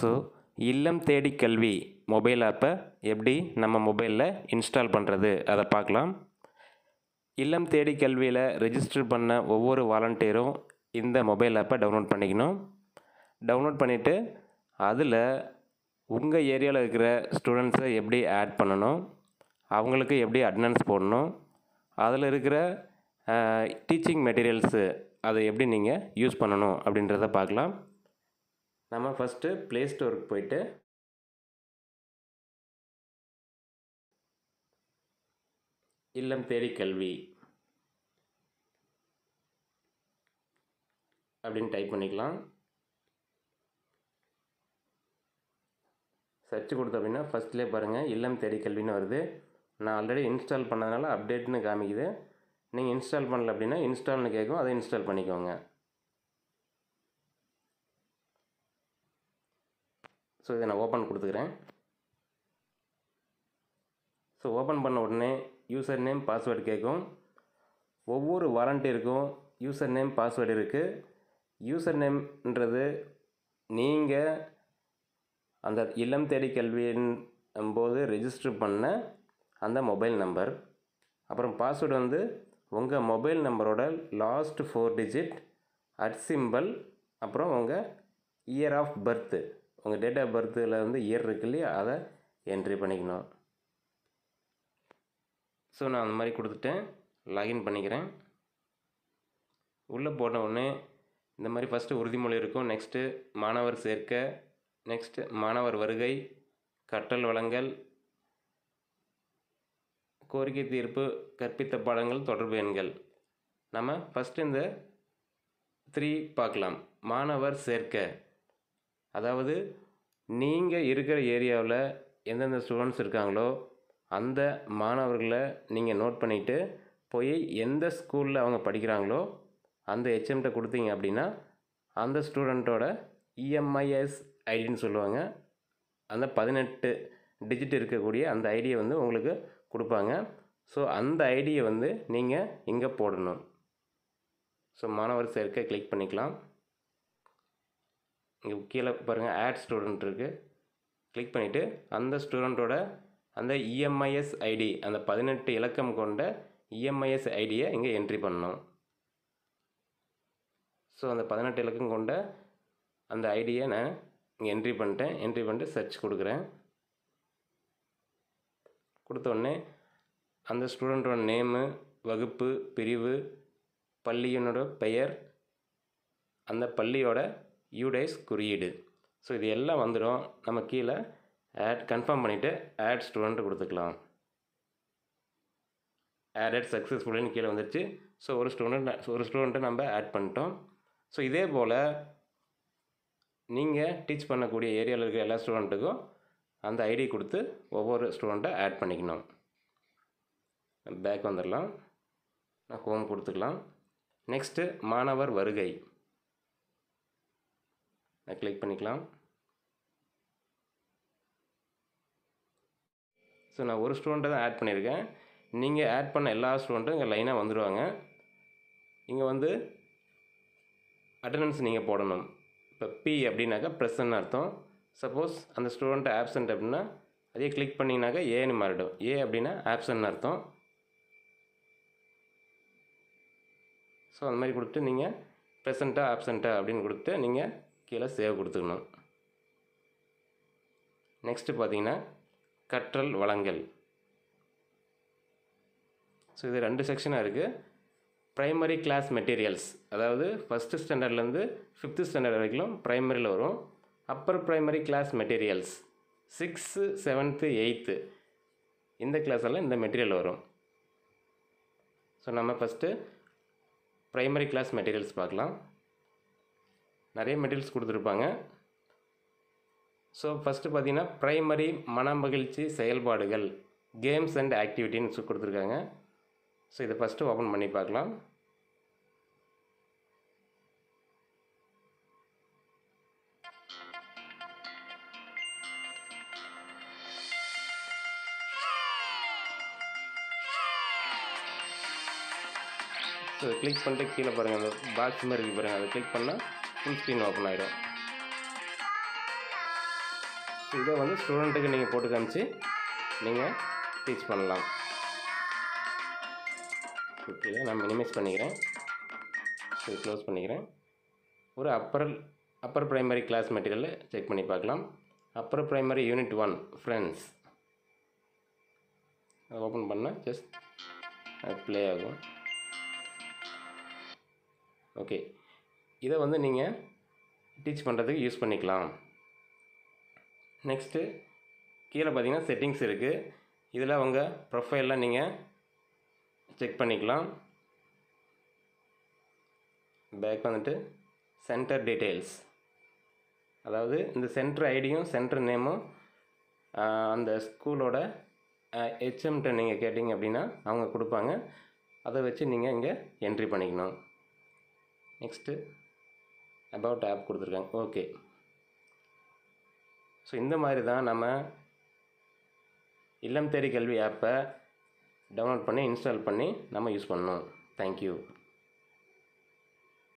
so இல்லம் தேடி கல்வி மொபைல் ஆப்பை எப்படி நம்ம மொபைலில் இன்ஸ்டால் பண்ணுறது அதை பார்க்கலாம் இல்லம் தேடி கல்வியில் ரெஜிஸ்டர் பண்ண ஒவ்வொரு வாலண்டியரும் இந்த மொபைல் ஆப்பை டவுன்லோட் பண்ணிக்கணும் டவுன்லோட் பண்ணிவிட்டு அதில் உங்கள் ஏரியாவில் இருக்கிற ஸ்டூடெண்ட்ஸை எப்படி ஆட் பண்ணணும் அவங்களுக்கு எப்படி அட்னன்ஸ் போடணும் அதில் இருக்கிற டீச்சிங் மெட்டீரியல்ஸு அதை எப்படி நீங்கள் யூஸ் பண்ணணும் அப்படின்றத பார்க்கலாம் நம்ம ஃபஸ்ட்டு ப்ளே ஸ்டோருக்கு போயிட்டு இல்லம் தேடி கல்வி அப்படின்னு டைப் பண்ணிக்கலாம் சர்ச் கொடுத்த அப்படின்னா ஃபஸ்ட்லேயே பாருங்கள் இல்லம் தேடி கல்வின்னு வருது நான் ஆல்ரெடி இன்ஸ்டால் பண்ணதுனால அப்டேட்னு காமிக்குது நீங்கள் இன்ஸ்டால் பண்ணல அப்படின்னா இன்ஸ்டால்னு கேட்கும் அதை இன்ஸ்டால் பண்ணிக்கோங்க ஸோ இதை நான் ஓப்பன் கொடுத்துக்கிறேன் ஸோ ஓப்பன் பண்ண உடனே யூசர் நேம் பாஸ்வேர்டு கேட்கும் ஒவ்வொரு வாலண்டியருக்கும் யூசர் நேம் பாஸ்வேர்டு இருக்குது யூசர் நேம்ன்றது நீங்கள் அந்த இல்லம் தேடி கல்வியின் போது ரெஜிஸ்டர் பண்ண அந்த மொபைல் நம்பர் அப்புறம் பாஸ்வேர்டு வந்து உங்கள் மொபைல் நம்பரோட last four digit at simple அப்புறம் உங்கள் இயர் ஆஃப் பர்த்து உங்கள் டேட் ஆஃப் பர்த்தில் வந்து இயர் இருக்கு இல்லையா அதை என்ட்ரி பண்ணிக்கணும் ஸோ நான் அந்த மாதிரி கொடுத்துட்டேன் லாகின் பண்ணிக்கிறேன் உள்ளே போன உடனே இந்த மாதிரி ஃபஸ்ட்டு உறுதிமொழி இருக்கும் நெக்ஸ்ட்டு மாணவர் சேர்க்க நெக்ஸ்ட்டு மாணவர் வருகை கற்றல் வளங்கள் கோரிக்கை தீர்ப்பு கற்பித்த பாடங்கள் தொடர்பு எண்கள் நம்ம ஃபஸ்ட்டு இந்த த்ரீ பார்க்கலாம் மாணவர் சேர்க்க அதாவது நீங்கள் இருக்கிற ஏரியாவில் எந்தெந்த ஸ்டூடெண்ட்ஸ் இருக்காங்களோ அந்த மாணவர்களை நீங்கள் நோட் பண்ணிவிட்டு போய் எந்த ஸ்கூலில் அவங்க படிக்கிறாங்களோ அந்த ஹெச்எம்கிட்ட கொடுத்தீங்க அப்படின்னா அந்த ஸ்டூடெண்ட்டோட இஎம்ஐஎஸ் ஐடின்னு சொல்லுவாங்க அந்த பதினெட்டு டிஜிட் இருக்கக்கூடிய அந்த ஐடியை வந்து உங்களுக்கு கொடுப்பாங்க ஸோ அந்த ஐடியை வந்து நீங்கள் இங்கே போடணும் ஸோ மாணவர் சேர்க்கை கிளிக் பண்ணிக்கலாம் இங்கே கீழே பாருங்கள் ஆட் ஸ்டூடெண்ட் இருக்குது கிளிக் பண்ணிவிட்டு அந்த ஸ்டூடெண்ட்டோட அந்த இஎம்ஐஎஸ் e ஐடி அந்த பதினெட்டு இலக்கம் கொண்ட இஎம்ஐஎஸ் ஐடியை இங்கே என்ட்ரி பண்ணணும் ஸோ அந்த பதினெட்டு இலக்கம் கொண்ட அந்த ஐடியை நான் இங்கே என்ட்ரி பண்ணிட்டேன் என்ட்ரி பண்ணிட்டு சர்ச் கொடுக்குறேன் கொடுத்தோடனே அந்த ஸ்டூடெண்ட்டோட நேமு வகுப்பு பிரிவு பள்ளியினோட பெயர் அந்த பள்ளியோட யூடைஸ் குறியீடு ஸோ இது எல்லாம் வந்துடும் நம்ம கீழே ஆட் கன்ஃபார்ம் பண்ணிவிட்டு ஆட் ஸ்டூடெண்ட் கொடுத்துக்கலாம் ஆடட் சக்ஸஸ்ஃபுல்னு கீழே வந்துருச்சு ஸோ ஒரு ஸ்டூடெண்ட் ஒரு ஸ்டூடெண்ட்டை நம்ம ஆட் பண்ணிட்டோம் ஸோ இதே போல் நீங்கள் டீச் பண்ணக்கூடிய ஏரியாவில் இருக்கிற எல்லா ஸ்டூடெண்ட்டுக்கும் அந்த ஐடி கொடுத்து ஒவ்வொரு ஸ்டூடெண்ட்டை ஆட் பண்ணிக்கணும் பேக் வந்துடலாம் நான் ஹோம் கொடுத்துக்கலாம் நெக்ஸ்ட்டு மாணவர் வருகை அதை கிளிக் பண்ணிக்கலாம் ஸோ நான் ஒரு ஸ்டூடெண்ட்டை தான் ஆட் பண்ணியிருக்கேன் நீங்கள் ஆட் பண்ண எல்லா ஸ்டூடெண்ட்டும் இங்கே லைனாக வந்துடுவாங்க இங்கே வந்து அட்டண்டன்ஸ் நீங்கள் போடணும் இப்போ பி அப்படின்னாக்கா ப்ரெசன்ட்னு அர்த்தம் சப்போஸ் அந்த ஸ்டூடெண்ட் ஆப்சண்ட் அப்படின்னா அதே கிளிக் பண்ணிங்கனாக்கா ஏன்னு மாறிடும் ஏ அப்படின்னா ஆப்சன்ட்னு அர்த்தம் ஸோ அந்த மாதிரி கொடுத்துட்டு நீங்கள் ப்ரெசண்ட்டாக ஆப்சண்ட்டாக அப்படின்னு கொடுத்து நீங்கள் கீழே சேவ் கொடுத்துக்கணும் நெக்ஸ்ட்டு பார்த்தீங்கன்னா கற்றல் வளங்கள் ஸோ இது ரெண்டு செக்ஷனாக இருக்குது ப்ரைமரி கிளாஸ் மெட்டீரியல்ஸ் அதாவது ஃபஸ்ட்டு ஸ்டாண்டர்ட்லேருந்து ஃபிஃப்த்து ஸ்டாண்டர்ட் வரைக்கும் ப்ரைமரியில் வரும் upper primary class materials sixth seventh eighth இந்த கிளாஸெல்லாம் இந்த மெட்டீரியல் வரும் ஸோ நம்ம ஃபஸ்ட்டு ப்ரைமரி கிளாஸ் மெட்டீரியல்ஸ் பார்க்கலாம் நிறைய மெட்டீரியல்ஸ் கொடுத்துருப்பாங்க ஸோ ஃபஸ்ட்டு பார்த்தீங்கன்னா ப்ரைமரி மனமகிழ்ச்சி செயல்பாடுகள் கேம்ஸ் அண்ட் ஆக்டிவிட்டின்னு கொடுத்துருக்காங்க ஸோ இதை ஃபஸ்ட்டு ஓப்பன் பண்ணி பார்க்கலாம் ஸோ கிளிக் பண்ணிட்டு கீழே பாருங்கள் அந்த பாக்ஸ் மாதிரி இருக்கு பாருங்கள் அதை கிளிக் பண்ணால் ஃபுல் ஸ்க்ரீன் ஓப்பன் ஆகிடும் இதை வந்து ஸ்டூடெண்ட்டுக்கு நீங்கள் போட்டு காமிச்சு நீங்கள் டீச் பண்ணலாம் இதை நான் மினிமைஸ் பண்ணிக்கிறேன் இது க்ளோஸ் பண்ணிக்கிறேன் ஒரு அப்பர் அப்பர் ப்ரைமரி கிளாஸ் மெட்டீரியலில் செக் பண்ணி பார்க்கலாம் upper primary unit one friends அதை ஓப்பன் பண்ணால் ஜஸ்ட் அது ப்ளே ஆகும் ஓகே இதை வந்து நீங்கள் டீச் பண்ணுறதுக்கு யூஸ் பண்ணிக்கலாம் நெக்ஸ்ட்டு கீழே பார்த்தீங்கன்னா செட்டிங்ஸ் இருக்குது இதில் உங்கள் ப்ரொஃபைலில் நீங்கள் செக் பண்ணிக்கலாம் பேக் வந்துட்டு சென்டர் டீட்டெயில்ஸ் அதாவது இந்த சென்டர் ஐடியும் சென்டர் நேமும் அந்த ஸ்கூலோட ஹெச்எம்கிட்ட நீங்கள் கேட்டிங்க அப்படின்னா அவங்க கொடுப்பாங்க அதை வச்சு நீங்கள் இங்கே என்ட்ரி பண்ணிக்கணும் நெக்ஸ்ட்டு அபவ் டேப் கொடுத்துருக்காங்க ஓகே ஸோ இந்த மாதிரி தான் நம்ம இல்லம் தேடி கல்வி ஆப்பை டவுன்லோட் பண்ணி இன்ஸ்டால் பண்ணி நம்ம யூஸ் பண்ணணும் தேங்க்யூ